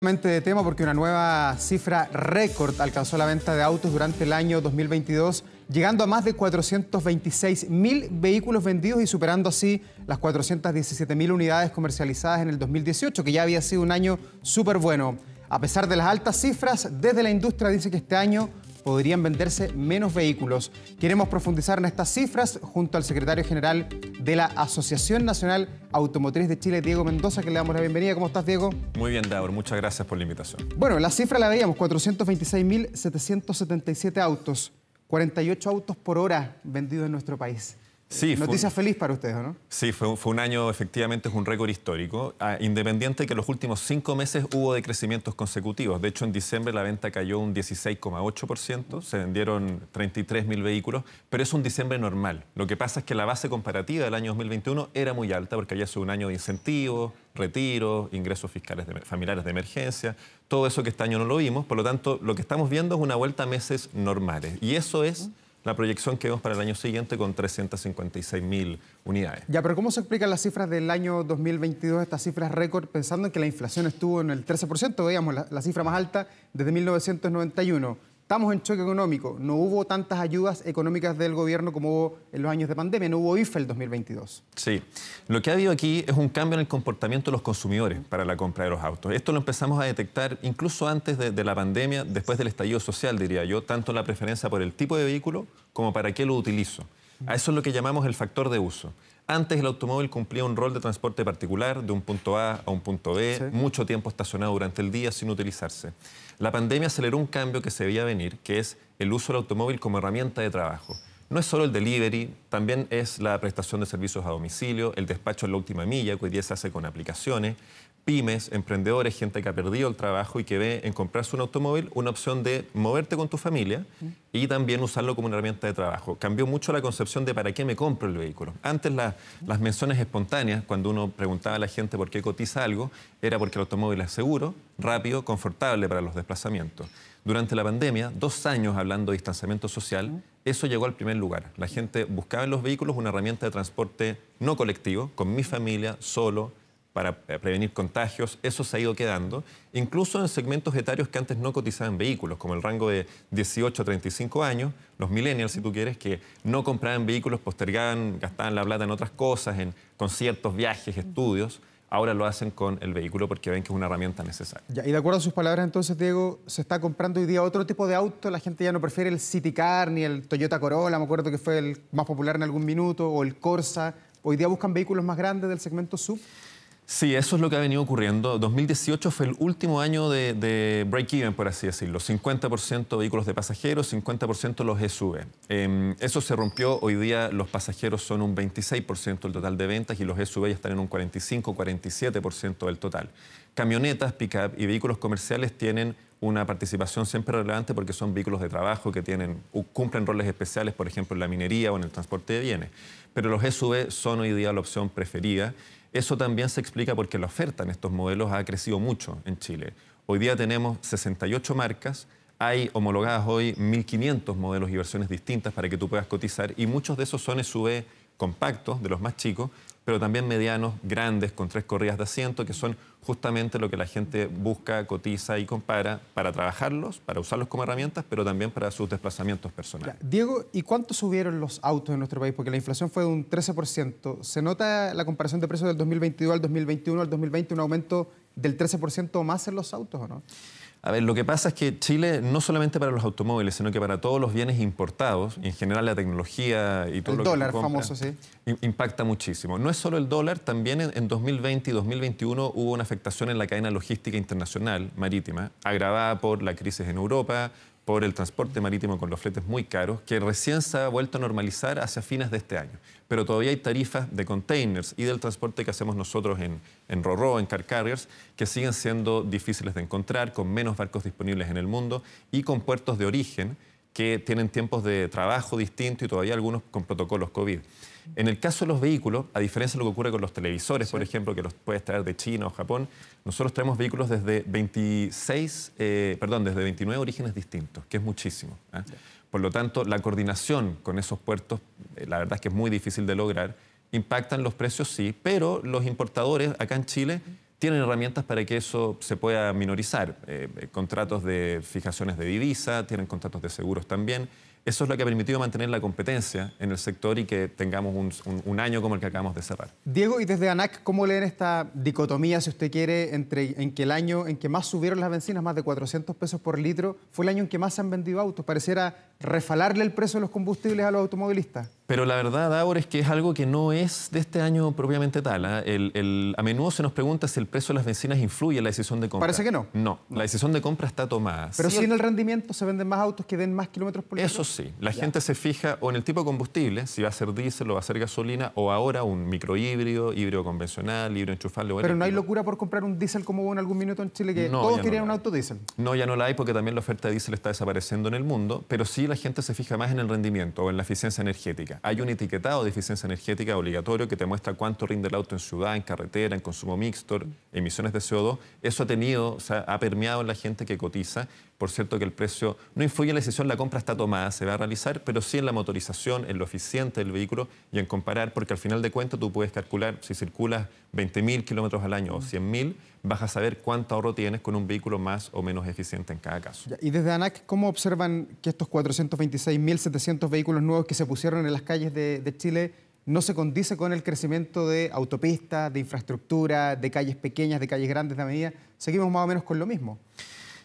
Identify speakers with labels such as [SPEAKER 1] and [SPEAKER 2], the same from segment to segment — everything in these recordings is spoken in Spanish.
[SPEAKER 1] de tema porque una nueva cifra récord alcanzó la venta de autos durante el año 2022, llegando a más de 426 mil vehículos vendidos y superando así las 417 mil unidades comercializadas en el 2018, que ya había sido un año súper bueno. A pesar de las altas cifras, desde la industria dice que este año podrían venderse menos vehículos. Queremos profundizar en estas cifras junto al secretario general de la Asociación Nacional Automotriz de Chile, Diego Mendoza, que le damos la bienvenida. ¿Cómo estás, Diego?
[SPEAKER 2] Muy bien, Davor. Muchas gracias por la invitación.
[SPEAKER 1] Bueno, la cifra la veíamos, 426.777 autos, 48 autos por hora vendidos en nuestro país.
[SPEAKER 2] Sí, eh,
[SPEAKER 1] feliz para ustedes, ¿no?
[SPEAKER 2] Sí, fue, un año, efectivamente, es un récord histórico. Ah, independiente de que los últimos cinco meses hubo crecimientos consecutivos. De hecho, en diciembre la venta cayó un 16,8%, se vendieron 33.000 vehículos, pero es un diciembre normal. Lo que pasa es que la base comparativa del año 2021 era muy alta porque había sido un año de incentivos, retiros, ingresos fiscales de, familiares de emergencia, todo eso que este año no lo vimos. Por lo tanto, lo que estamos viendo es una vuelta a meses normales. Y eso es la proyección que vemos para el año siguiente con mil unidades.
[SPEAKER 1] Ya, pero ¿cómo se explican las cifras del año 2022, estas cifras récord, pensando en que la inflación estuvo en el 13%, veíamos la, la cifra más alta desde 1991? estamos en choque económico, no hubo tantas ayudas económicas del gobierno como en los años de pandemia, no hubo IFE el 2022.
[SPEAKER 2] Sí, lo que ha habido aquí es un cambio en el comportamiento de los consumidores para la compra de los autos. Esto lo empezamos a detectar incluso antes de, de la pandemia, después del estallido social, diría yo, tanto la preferencia por el tipo de vehículo como para qué lo utilizo. A eso es lo que llamamos el factor de uso. Antes el automóvil cumplía un rol de transporte particular, de un punto A a un punto B, mucho tiempo estacionado durante el día sin utilizarse. La pandemia aceleró un cambio que se veía venir, que es el uso del automóvil como herramienta de trabajo. No es solo el delivery, también es la prestación de servicios a domicilio, el despacho en la última milla, que hoy día se hace con aplicaciones, pymes, emprendedores, gente que ha perdido el trabajo y que ve en comprarse un automóvil una opción de moverte con tu familia y también usarlo como una herramienta de trabajo. Cambió mucho la concepción de para qué me compro el vehículo. Antes las menciones espontáneas, cuando uno preguntaba a la gente por qué cotiza algo, era porque el automóvil es seguro, rápido, confortable para los desplazamientos. Durante la pandemia, dos años hablando de distanciamiento social, eso llegó al primer lugar. La gente buscaba en los vehículos una herramienta de transporte no colectivo, con mi familia, solo, para prevenir contagios, eso se ha ido quedando, incluso en segmentos etarios que antes no cotizaban vehículos, como el rango de 18 a 35 años, los millennials, si tú quieres, que no compraban vehículos, postergaban, gastaban la plata en otras cosas, en conciertos, viajes, estudios, ahora lo hacen con el vehículo porque ven que es una herramienta necesaria.
[SPEAKER 1] y de acuerdo a sus palabras, entonces, Diego, se está comprando hoy día otro tipo de auto, la gente ya no prefiere el City Car ni el Toyota Corolla, me acuerdo que fue el más popular en algún minuto, o el Corsa, hoy día buscan vehículos más grandes del segmento sub.
[SPEAKER 2] Sí, eso es lo que ha venido ocurriendo. 2018 fue el último año de, break-even, por así decirlo. 50% vehículos de pasajeros, 50% los SUV. Em, eso se rompió. Hoy día los pasajeros son un 26% del total de ventas y los SUV ya están en un 45-47% del total. Camionetas, pick-up y vehículos comerciales tienen una participación siempre relevante porque son vehículos de trabajo que tienen, cumplen roles especiales, por ejemplo, en la minería o en el transporte de bienes. Pero los SUV son hoy día la opción preferida. Eso también se explica porque la oferta en estos modelos ha crecido mucho en Chile. Hoy día tenemos 68 marcas, hay homologadas hoy 1.500 modelos y versiones distintas para que tú puedas cotizar y muchos de esos son SUV compactos, de los más chicos, pero también medianos, grandes, con tres corridas de asiento, que son justamente lo que la gente busca, cotiza y compara para trabajarlos, para usarlos como herramientas, pero también para sus desplazamientos personales.
[SPEAKER 1] Diego, ¿y cuánto subieron los autos en nuestro país? Porque la inflación fue de un 13%. ¿Se nota la comparación de precios del 2022 al 2021 al 2020 un aumento del 13% más en los autos
[SPEAKER 2] o no? A ver, lo que pasa es que Chile, no solamente para los automóviles, sino que para todos los bienes importados, en general la tecnología y todo lo que se famoso, sí. impacta muchísimo. No es solo el dólar, también en 2020 y 2021 hubo una afectación en la cadena logística internacional marítima, agravada por la crisis en Europa, por el transporte marítimo con los fletes muy caros, que recién se ha vuelto a normalizar hacia fines de este año. Pero todavía hay tarifas de containers y del transporte que hacemos nosotros en, en Roró, en Car Carriers, que siguen siendo difíciles de encontrar, con menos barcos disponibles en el mundo y con puertos de origen que tienen tiempos de trabajo distintos y todavía algunos con protocolos COVID. En el caso de los vehículos, a diferencia de lo que ocurre con los televisores, por ejemplo, que los puedes traer de China o Japón, nosotros traemos vehículos desde 26, eh, perdón, desde 29 orígenes distintos, que es muchísimo. ¿eh? Por lo tanto, la coordinación con esos puertos, eh, la verdad es que es muy difícil de lograr. Impactan los precios, sí, pero los importadores acá en Chile tienen herramientas para que eso se pueda minorizar. contratos de fijaciones de divisa, tienen contratos de seguros también. Eso es lo que ha permitido mantener la competencia en el sector y que tengamos un, año como el que acabamos de cerrar.
[SPEAKER 1] Diego, y desde ANAC, ¿cómo leen esta dicotomía, si usted quiere, entre en que el año en que más subieron las bencinas, más de 400 pesos por litro, fue el año en que más se han vendido autos? Pareciera refalarle el precio de los combustibles a los automovilistas.
[SPEAKER 2] Pero la verdad, ahora es que es algo que no es de este año propiamente tal. ¿ah? El, a menudo se nos pregunta si el precio de las bencinas influye en la decisión de compra. Parece que no. No, la decisión de compra está tomada. Pero si en el
[SPEAKER 1] rendimiento se venden más autos que den más kilómetros por litro. Eso sí,
[SPEAKER 2] la gente se fija o en el tipo de combustible, si va a ser diésel o va a ser gasolina, o ahora un microhíbrido, híbrido convencional, híbrido enchufable. Pero no hay
[SPEAKER 1] locura por comprar un diésel como hubo en algún minuto en Chile, que todos querían un auto diésel.
[SPEAKER 2] No, ya no la hay porque también la oferta de diésel está desapareciendo en el mundo, pero sí la gente se fija más en el rendimiento o en la eficiencia energética. Hay un etiquetado de eficiencia energética obligatorio que te muestra cuánto rinde el auto en ciudad, en carretera, en consumo mixto, mm. emisiones de CO2. Eso ha tenido, ha permeado en la gente que cotiza por cierto que el precio no influye en la decisión, la compra está tomada, se va a realizar, pero sí en la motorización, en lo eficiente del vehículo y en comparar, porque al final de cuentas tú puedes calcular, si circulas 20.000 kilómetros al año o 100.000, vas a saber cuánto ahorro tienes con un vehículo más o menos eficiente en cada caso.
[SPEAKER 1] Y desde ANAC, ¿cómo observan que estos 426.700 vehículos nuevos que se pusieron en las calles de, Chile no se condice con el crecimiento de autopistas, de infraestructura, de calles pequeñas, de calles grandes de medida? Seguimos más o menos con lo mismo.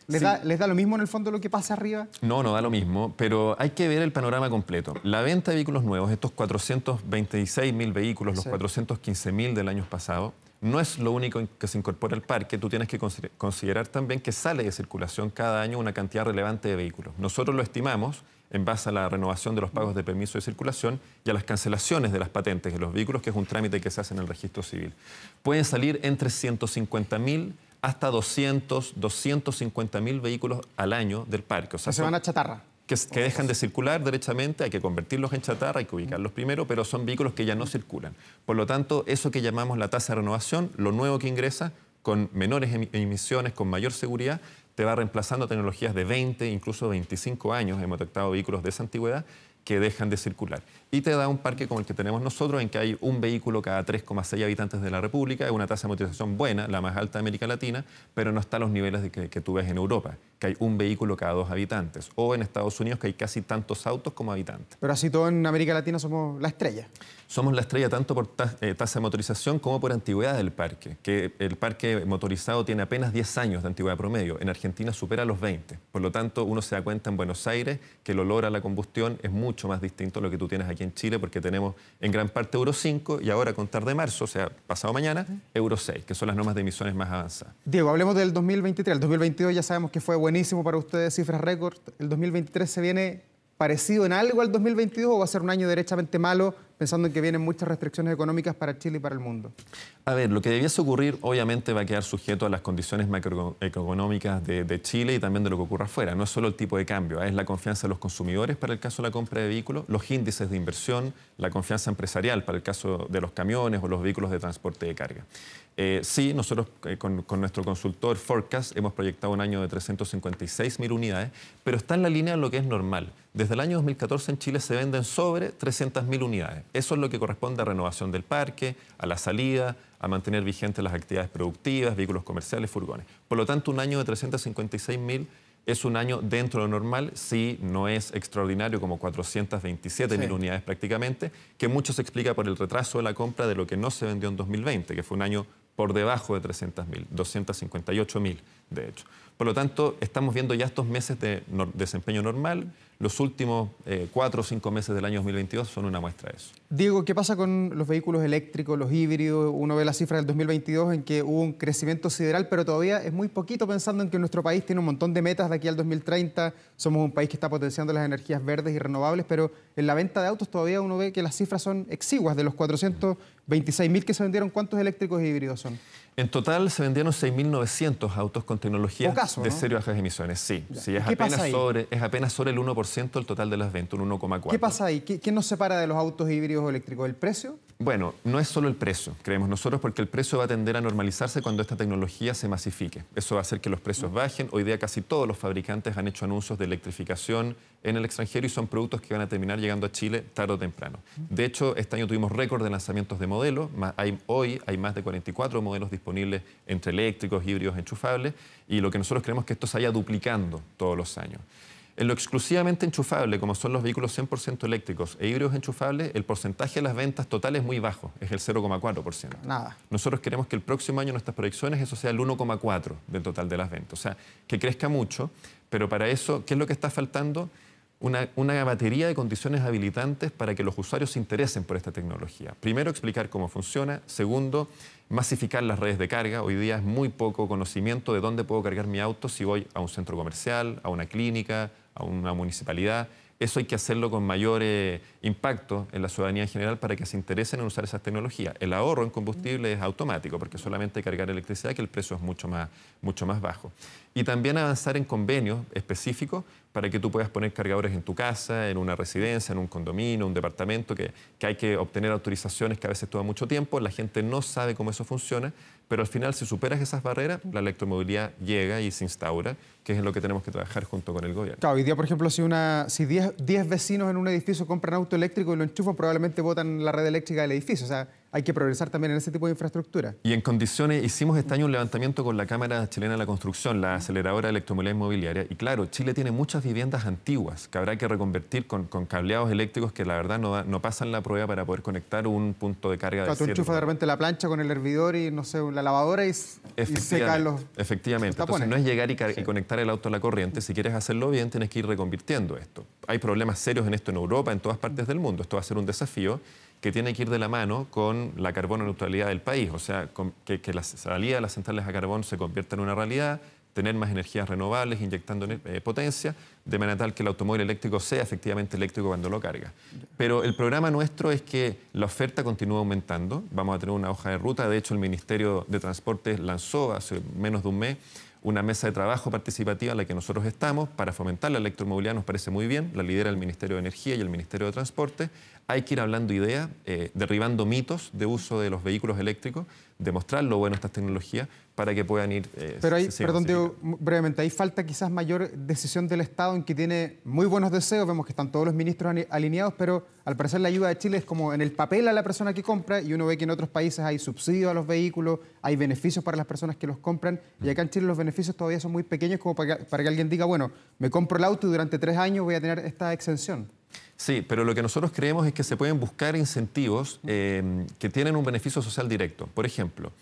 [SPEAKER 1] ¿Les, da, lo mismo en el fondo lo que pasa arriba?
[SPEAKER 2] No, no da lo mismo, pero hay que ver el panorama completo. La venta de vehículos nuevos, estos 426 mil vehículos, los 415.000 415 mil del año pasado, no es lo único que se incorpora al parque. Tú tienes que considerar también que sale de circulación cada año una cantidad relevante de vehículos. Nosotros lo estimamos en base a la renovación de los pagos de permiso de circulación y a las cancelaciones de las patentes de los vehículos, que es un trámite que se hace en el registro civil. Pueden salir entre 150.000 hasta 200, 250 mil vehículos al año del parque. O sea, que se van a chatarra. Que, que dejan de circular derechamente, hay que convertirlos en chatarra, hay que ubicarlos primero, pero son vehículos que ya no circulan. Por lo tanto, eso que llamamos la tasa de renovación, lo nuevo que ingresa, con menores emisiones, con mayor seguridad, te va reemplazando tecnologías de 20, incluso 25 años, hemos detectado vehículos de esa antigüedad, que dejan de circular. Y te da un parque como el que tenemos nosotros, en que hay un vehículo cada 3,6 habitantes de la República, es una tasa de motorización buena, la más alta de América Latina, pero no está a los niveles que, tú ves en Europa, que hay un vehículo cada dos habitantes, o en Estados Unidos, que hay casi tantos autos como habitantes.
[SPEAKER 1] Pero así todo en América Latina somos la estrella.
[SPEAKER 2] Somos la estrella tanto por eh, tasa de motorización como por antigüedad del parque, que el parque motorizado tiene apenas 10 años de antigüedad promedio, en Argentina supera los 20, por lo tanto uno se da cuenta en Buenos Aires que el olor a la combustión es mucho más distinto a lo que tú tienes aquí en Chile, porque tenemos en gran parte Euro 5 y ahora con tarde de marzo, o sea, pasado mañana, Euro 6, que son las normas de emisiones más avanzadas.
[SPEAKER 1] Diego, hablemos del 2023. El 2022 ya sabemos que fue buenísimo para ustedes, cifras récord. El 2023 se viene parecido en algo al 2022 o va a ser un año derechamente malo, pensando en que vienen muchas restricciones económicas para Chile y para el
[SPEAKER 2] mundo? A ver, lo que debiese ocurrir obviamente va a quedar sujeto a las condiciones macroeconómicas de, Chile y también de lo que ocurra afuera. No es solo el tipo de cambio, ¿eh? es la confianza de los consumidores para el caso de la compra de vehículos, los índices de inversión, la confianza empresarial para el caso de los camiones o los vehículos de transporte de carga. Eh, sí, nosotros eh, con, nuestro consultor Forecast hemos proyectado un año de 356 mil unidades, pero está en la línea de lo que es normal. Desde el año 2014 en Chile se venden sobre 300.000 unidades. Eso es lo que corresponde a renovación del parque, a la salida, a mantener vigentes las actividades productivas, vehículos comerciales, furgones. Por lo tanto, un año de 356.000 es un año dentro de lo normal, si no es extraordinario como 427.000 unidades prácticamente, que mucho se explica por el retraso de la compra de lo que no se vendió en 2020, que fue un año por debajo de 300.000, 258.000 de hecho. Por lo tanto, estamos viendo ya estos meses de desempeño normal, los últimos eh, cuatro o cinco meses del año 2022 son una muestra de eso.
[SPEAKER 1] Diego, ¿qué pasa con los vehículos eléctricos, los híbridos? Uno ve las cifras del 2022 en que hubo un crecimiento sideral, pero todavía es muy poquito pensando en que nuestro país tiene un montón de metas de aquí al 2030. Somos un país que está potenciando las energías verdes y renovables, pero en la venta de autos todavía uno ve que las cifras son exiguas. De los 426.000 que se vendieron, ¿cuántos eléctricos y e híbridos son?
[SPEAKER 2] En total se vendieron 6.900 autos con tecnología de serio bajas emisiones. Sí, sí es, apenas sobre, es apenas sobre el 1% el total de las ventas, un 1,4%. ¿Qué pasa
[SPEAKER 1] ahí? ¿Qué, nos separa de los autos híbridos o eléctricos? ¿El precio?
[SPEAKER 2] Bueno, no es solo el precio, creemos nosotros, porque el precio va a tender a normalizarse cuando esta tecnología se masifique. Eso va a hacer que los precios mm. bajen. Hoy día casi todos los fabricantes han hecho anuncios de electrificación en el extranjero y son productos que van a terminar llegando a Chile tarde o temprano. Mm. De hecho, este año tuvimos récord de lanzamientos de modelos. hoy hay más de 44 modelos disponibles entre eléctricos, híbridos, enchufables, y lo que nosotros creemos es que esto se vaya duplicando todos los años. En lo exclusivamente enchufable, como son los vehículos 100% eléctricos e híbridos enchufables, el porcentaje de las ventas totales es muy bajo, es el 0,4%. Nada. Nosotros queremos que el próximo año nuestras proyecciones eso sea el 1,4% del total de las ventas. O sea, que crezca mucho, pero para eso, ¿qué es lo que está faltando? Una, una, batería de condiciones habilitantes para que los usuarios se interesen por esta tecnología. Primero, explicar cómo funciona. Segundo, masificar las redes de carga. Hoy día es muy poco conocimiento de dónde puedo cargar mi auto si voy a un centro comercial, a una clínica, a una municipalidad. Eso hay que hacerlo con mayor eh, impacto en la ciudadanía en general para que se interesen en usar esas tecnologías. El ahorro en combustible es automático porque solamente hay cargar electricidad que el precio es mucho más, mucho más bajo. Y también avanzar en convenios específicos para que tú puedas poner cargadores en tu casa, en una residencia, en un condominio, un departamento, que, hay que obtener autorizaciones que a veces toma mucho tiempo, la gente no sabe cómo eso funciona, pero al final, si superas esas barreras, la electromovilidad llega y se instaura, que es en lo que tenemos que trabajar junto con el gobierno.
[SPEAKER 1] Claro, hoy día, por ejemplo, si 10 si vecinos en un edificio compran auto eléctrico y lo enchufan, probablemente votan la red eléctrica del edificio. O sea, hay que progresar también en ese tipo de infraestructura.
[SPEAKER 2] Y en condiciones, hicimos este año un levantamiento con la Cámara Chilena de la Construcción, la aceleradora de electromovilidad inmobiliaria, y claro, Chile tiene muchas viviendas antiguas que habrá que reconvertir con, cableados eléctricos que la verdad no, pasan la prueba para poder conectar un punto de carga claro, de tú enchufas de
[SPEAKER 1] repente la plancha con el hervidor y, no sé, la lavadora y, y
[SPEAKER 2] Efectivamente, entonces no es llegar y conectar el auto a la corriente, si quieres hacerlo bien tienes que ir reconvirtiendo esto. Hay problemas serios en esto en Europa, en todas partes del mundo, esto va a ser un desafío que tiene que ir de la mano con la carbono neutralidad del país, o sea, que, la salida de las centrales a carbón se convierta en una realidad, tener más energías renovables, inyectando eh, potencia, de manera tal que el automóvil eléctrico sea efectivamente eléctrico cuando lo carga. Pero el programa nuestro es que la oferta continúa aumentando, vamos a tener una hoja de ruta, de hecho el Ministerio de Transportes lanzó hace menos de un mes una mesa de trabajo participativa en la que nosotros estamos para fomentar la electromovilidad, nos parece muy bien, la lidera el Ministerio de Energía y el Ministerio de Transporte. Hay que ir hablando ideas, eh, derribando mitos de uso de los vehículos eléctricos demostrar lo bueno de estas tecnologías para que puedan ir... Eh, pero ahí, perdón, digo,
[SPEAKER 1] brevemente, ahí falta quizás mayor decisión del Estado en que tiene muy buenos deseos, vemos que están todos los ministros alineados, pero al parecer la ayuda de Chile es como en el papel a la persona que compra y uno ve que en otros países hay subsidios a los vehículos, hay beneficios para las personas que los compran y acá en Chile los beneficios todavía son muy pequeños como para que, para que alguien diga, bueno, me compro el auto y durante tres años voy a tener esta exención.
[SPEAKER 2] Sí, pero lo que nosotros creemos es que se pueden buscar incentivos em, que tienen un beneficio social directo. Por ejemplo,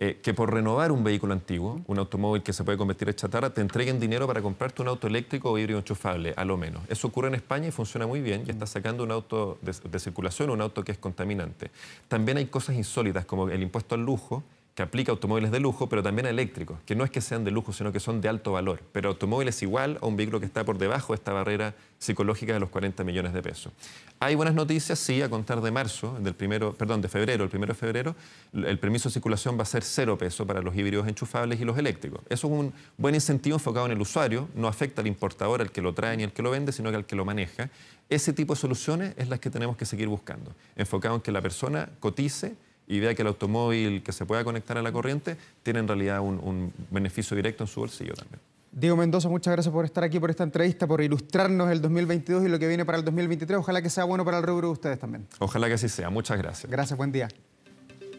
[SPEAKER 2] eh, que por renovar un vehículo antiguo, un automóvil que se puede convertir en chatarra, te entreguen dinero para comprarte un auto eléctrico o híbrido enchufable, a lo menos. Eso ocurre en España y funciona muy bien, y está sacando un auto de, de circulación, un auto que es contaminante. También hay cosas insólitas como el impuesto al lujo, que aplica a automóviles de lujo, pero también a eléctricos, que no es que sean de lujo, sino que son de alto valor. Pero automóviles igual a un vehículo que está por debajo de esta barrera psicológica de los 40 millones de pesos. Hay buenas noticias, sí, a contar de marzo, del primero, perdón, de febrero, el primero de febrero, el permiso de circulación va a ser cero peso para los híbridos enchufables y los eléctricos. Eso es un buen incentivo enfocado en el usuario, no afecta al importador, al que lo trae ni al que lo vende, sino que al que lo maneja. Ese tipo de soluciones es las que tenemos que seguir buscando, enfocado en que la persona cotice y que el automóvil que se pueda conectar a la corriente tiene en realidad un, beneficio directo en su bolsillo también.
[SPEAKER 1] Diego Mendoza, muchas gracias por estar aquí, por esta entrevista, por ilustrarnos el 2022 y lo que viene para el 2023. Ojalá que sea bueno para el rubro de ustedes también.
[SPEAKER 2] Ojalá que así sea. Muchas gracias.
[SPEAKER 1] Gracias, buen día.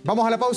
[SPEAKER 1] Vamos a la pausa.